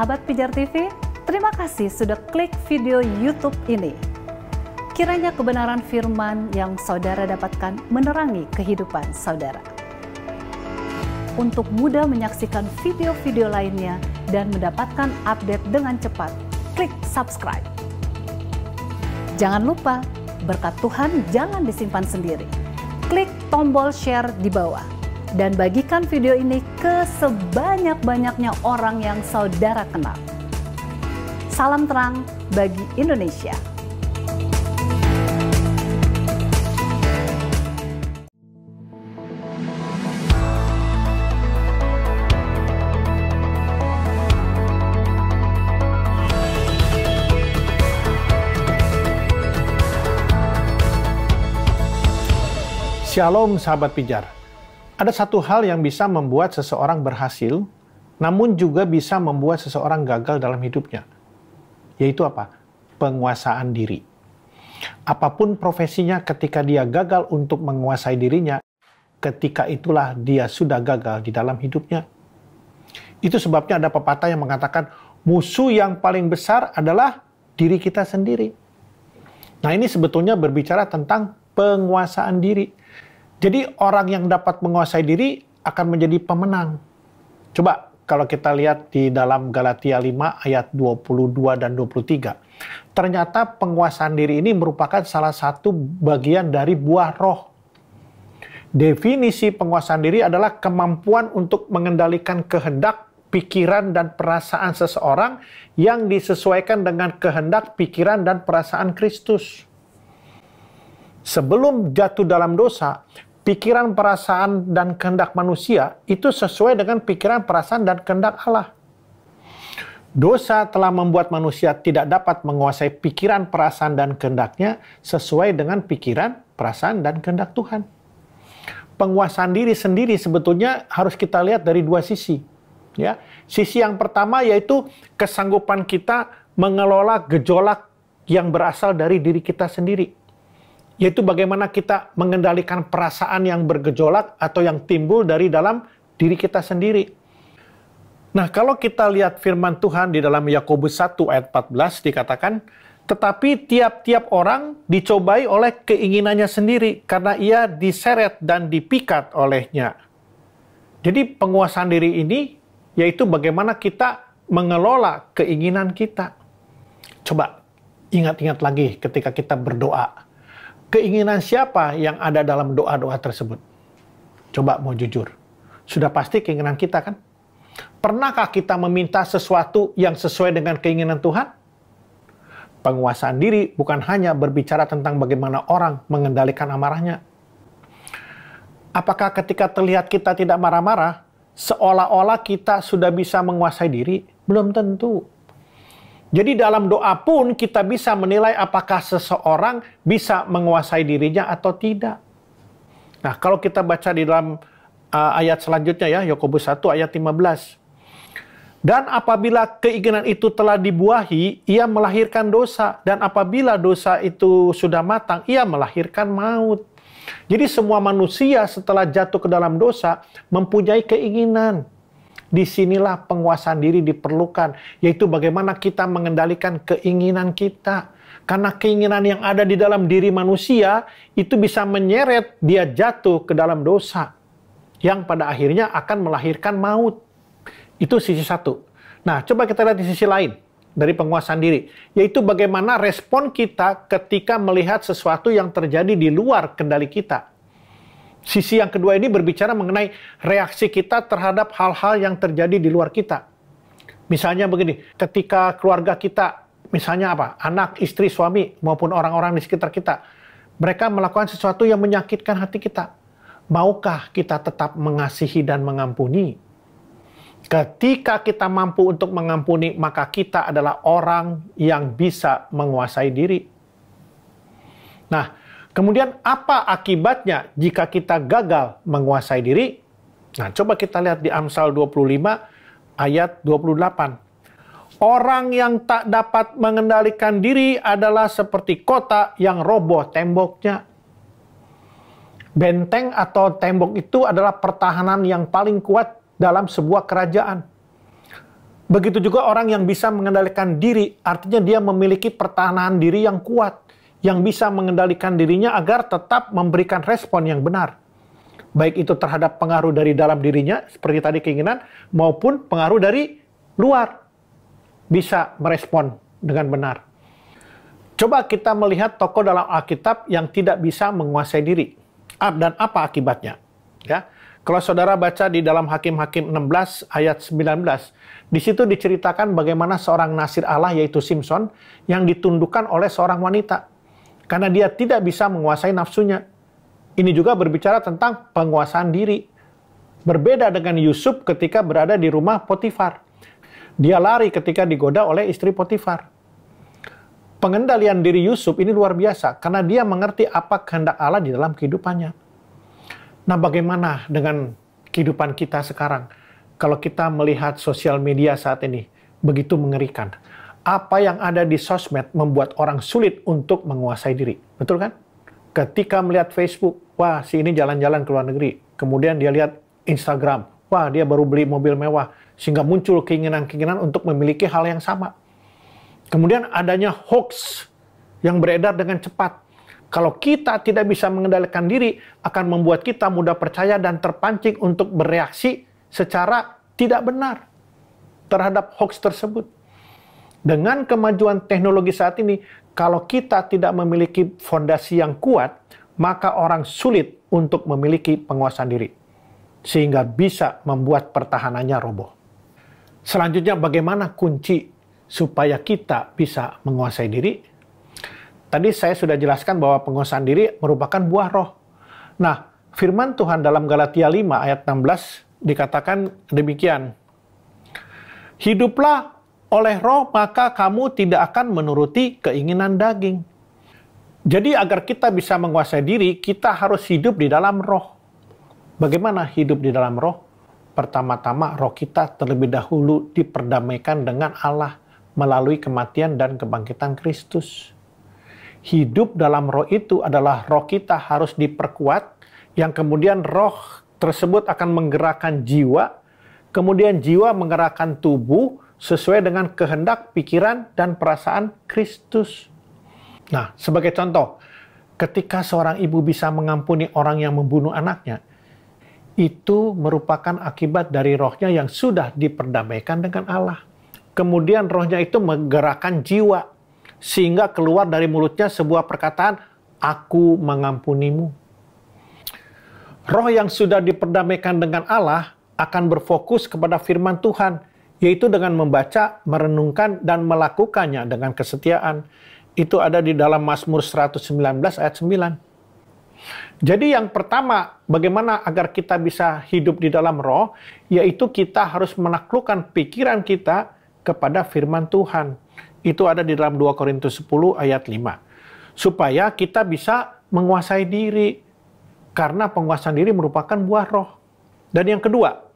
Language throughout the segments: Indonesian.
sahabat Pijar TV, terima kasih sudah klik video YouTube ini. Kiranya kebenaran firman yang saudara dapatkan menerangi kehidupan saudara. Untuk mudah menyaksikan video-video lainnya dan mendapatkan update dengan cepat, klik subscribe. Jangan lupa, berkat Tuhan jangan disimpan sendiri. Klik tombol share di bawah dan bagikan video ini ke sebanyak-banyaknya orang yang saudara kenal. Salam terang bagi Indonesia. Shalom sahabat pijar ada satu hal yang bisa membuat seseorang berhasil, namun juga bisa membuat seseorang gagal dalam hidupnya. Yaitu apa? Penguasaan diri. Apapun profesinya ketika dia gagal untuk menguasai dirinya, ketika itulah dia sudah gagal di dalam hidupnya. Itu sebabnya ada pepatah yang mengatakan musuh yang paling besar adalah diri kita sendiri. Nah, ini sebetulnya berbicara tentang penguasaan diri. Jadi orang yang dapat menguasai diri akan menjadi pemenang. Coba kalau kita lihat di dalam Galatia 5 ayat 22 dan 23. Ternyata penguasaan diri ini merupakan salah satu bagian dari buah roh. Definisi penguasaan diri adalah kemampuan untuk mengendalikan kehendak, pikiran, dan perasaan seseorang yang disesuaikan dengan kehendak, pikiran, dan perasaan Kristus. Sebelum jatuh dalam dosa, pikiran, perasaan, dan kehendak manusia itu sesuai dengan pikiran, perasaan, dan kehendak Allah. Dosa telah membuat manusia tidak dapat menguasai pikiran, perasaan, dan kehendaknya sesuai dengan pikiran, perasaan, dan kehendak Tuhan. Penguasaan diri sendiri sebetulnya harus kita lihat dari dua sisi. Ya, sisi yang pertama yaitu kesanggupan kita mengelola gejolak yang berasal dari diri kita sendiri yaitu bagaimana kita mengendalikan perasaan yang bergejolak atau yang timbul dari dalam diri kita sendiri. Nah, kalau kita lihat firman Tuhan di dalam Yakobus 1 ayat 14 dikatakan, tetapi tiap-tiap orang dicobai oleh keinginannya sendiri karena ia diseret dan dipikat olehnya. Jadi penguasaan diri ini yaitu bagaimana kita mengelola keinginan kita. Coba ingat-ingat lagi ketika kita berdoa keinginan siapa yang ada dalam doa-doa tersebut? Coba mau jujur. Sudah pasti keinginan kita kan? Pernahkah kita meminta sesuatu yang sesuai dengan keinginan Tuhan? Penguasaan diri bukan hanya berbicara tentang bagaimana orang mengendalikan amarahnya. Apakah ketika terlihat kita tidak marah-marah, seolah-olah kita sudah bisa menguasai diri? Belum tentu. Jadi dalam doa pun kita bisa menilai apakah seseorang bisa menguasai dirinya atau tidak. Nah, kalau kita baca di dalam uh, ayat selanjutnya ya, Yakobus 1 ayat 15. Dan apabila keinginan itu telah dibuahi, ia melahirkan dosa. Dan apabila dosa itu sudah matang, ia melahirkan maut. Jadi semua manusia setelah jatuh ke dalam dosa mempunyai keinginan. Disinilah penguasaan diri diperlukan, yaitu bagaimana kita mengendalikan keinginan kita. Karena keinginan yang ada di dalam diri manusia itu bisa menyeret dia jatuh ke dalam dosa. Yang pada akhirnya akan melahirkan maut. Itu sisi satu. Nah, coba kita lihat di sisi lain dari penguasaan diri, yaitu bagaimana respon kita ketika melihat sesuatu yang terjadi di luar kendali kita sisi yang kedua ini berbicara mengenai reaksi kita terhadap hal-hal yang terjadi di luar kita. Misalnya begini, ketika keluarga kita, misalnya apa, anak, istri, suami, maupun orang-orang di sekitar kita, mereka melakukan sesuatu yang menyakitkan hati kita. Maukah kita tetap mengasihi dan mengampuni? Ketika kita mampu untuk mengampuni, maka kita adalah orang yang bisa menguasai diri. Nah, Kemudian apa akibatnya jika kita gagal menguasai diri? Nah, coba kita lihat di Amsal 25 ayat 28. Orang yang tak dapat mengendalikan diri adalah seperti kota yang roboh temboknya. Benteng atau tembok itu adalah pertahanan yang paling kuat dalam sebuah kerajaan. Begitu juga orang yang bisa mengendalikan diri, artinya dia memiliki pertahanan diri yang kuat yang bisa mengendalikan dirinya agar tetap memberikan respon yang benar. Baik itu terhadap pengaruh dari dalam dirinya, seperti tadi keinginan, maupun pengaruh dari luar. Bisa merespon dengan benar. Coba kita melihat tokoh dalam Alkitab yang tidak bisa menguasai diri. Dan apa akibatnya? Ya. Kalau saudara baca di dalam Hakim-Hakim 16 ayat 19, di situ diceritakan bagaimana seorang nasir Allah yaitu Simpson yang ditundukkan oleh seorang wanita karena dia tidak bisa menguasai nafsunya. Ini juga berbicara tentang penguasaan diri. Berbeda dengan Yusuf ketika berada di rumah Potifar. Dia lari ketika digoda oleh istri Potifar. Pengendalian diri Yusuf ini luar biasa karena dia mengerti apa kehendak Allah di dalam kehidupannya. Nah, bagaimana dengan kehidupan kita sekarang? Kalau kita melihat sosial media saat ini, begitu mengerikan apa yang ada di sosmed membuat orang sulit untuk menguasai diri. Betul kan? Ketika melihat Facebook, wah si ini jalan-jalan ke luar negeri. Kemudian dia lihat Instagram, wah dia baru beli mobil mewah. Sehingga muncul keinginan-keinginan untuk memiliki hal yang sama. Kemudian adanya hoax yang beredar dengan cepat. Kalau kita tidak bisa mengendalikan diri, akan membuat kita mudah percaya dan terpancing untuk bereaksi secara tidak benar terhadap hoax tersebut. Dengan kemajuan teknologi saat ini, kalau kita tidak memiliki fondasi yang kuat, maka orang sulit untuk memiliki penguasaan diri, sehingga bisa membuat pertahanannya roboh. Selanjutnya, bagaimana kunci supaya kita bisa menguasai diri? Tadi saya sudah jelaskan bahwa penguasaan diri merupakan buah roh. Nah, firman Tuhan dalam Galatia 5 ayat 16 dikatakan demikian. Hiduplah oleh roh maka kamu tidak akan menuruti keinginan daging. Jadi agar kita bisa menguasai diri, kita harus hidup di dalam roh. Bagaimana hidup di dalam roh? Pertama-tama roh kita terlebih dahulu diperdamaikan dengan Allah melalui kematian dan kebangkitan Kristus. Hidup dalam roh itu adalah roh kita harus diperkuat, yang kemudian roh tersebut akan menggerakkan jiwa, kemudian jiwa menggerakkan tubuh, sesuai dengan kehendak, pikiran, dan perasaan Kristus. Nah, sebagai contoh, ketika seorang ibu bisa mengampuni orang yang membunuh anaknya, itu merupakan akibat dari rohnya yang sudah diperdamaikan dengan Allah. Kemudian rohnya itu menggerakkan jiwa, sehingga keluar dari mulutnya sebuah perkataan, Aku mengampunimu. Roh yang sudah diperdamaikan dengan Allah akan berfokus kepada firman Tuhan yaitu dengan membaca, merenungkan, dan melakukannya dengan kesetiaan. Itu ada di dalam Mazmur 119 ayat 9. Jadi yang pertama, bagaimana agar kita bisa hidup di dalam roh, yaitu kita harus menaklukkan pikiran kita kepada firman Tuhan. Itu ada di dalam 2 Korintus 10 ayat 5. Supaya kita bisa menguasai diri, karena penguasaan diri merupakan buah roh. Dan yang kedua,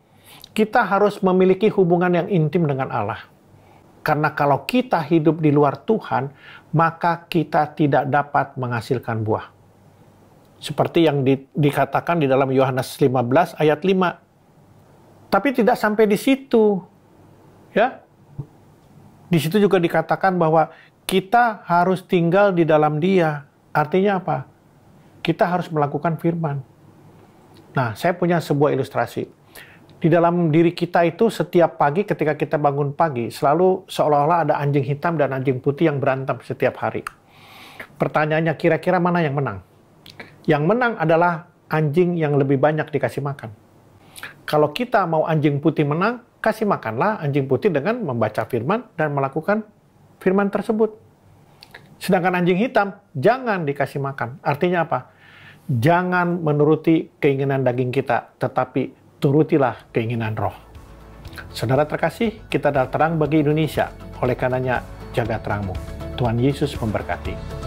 kita harus memiliki hubungan yang intim dengan Allah. Karena kalau kita hidup di luar Tuhan, maka kita tidak dapat menghasilkan buah. Seperti yang di, dikatakan di dalam Yohanes 15 ayat 5. Tapi tidak sampai di situ. Ya. Di situ juga dikatakan bahwa kita harus tinggal di dalam Dia. Artinya apa? Kita harus melakukan firman. Nah, saya punya sebuah ilustrasi di dalam diri kita itu setiap pagi ketika kita bangun pagi selalu seolah-olah ada anjing hitam dan anjing putih yang berantem setiap hari. Pertanyaannya kira-kira mana yang menang? Yang menang adalah anjing yang lebih banyak dikasih makan. Kalau kita mau anjing putih menang, kasih makanlah anjing putih dengan membaca firman dan melakukan firman tersebut. Sedangkan anjing hitam jangan dikasih makan. Artinya apa? Jangan menuruti keinginan daging kita, tetapi turutilah keinginan roh. Saudara terkasih, kita adalah terang bagi Indonesia. Oleh karenanya, jaga terangmu. Tuhan Yesus memberkati.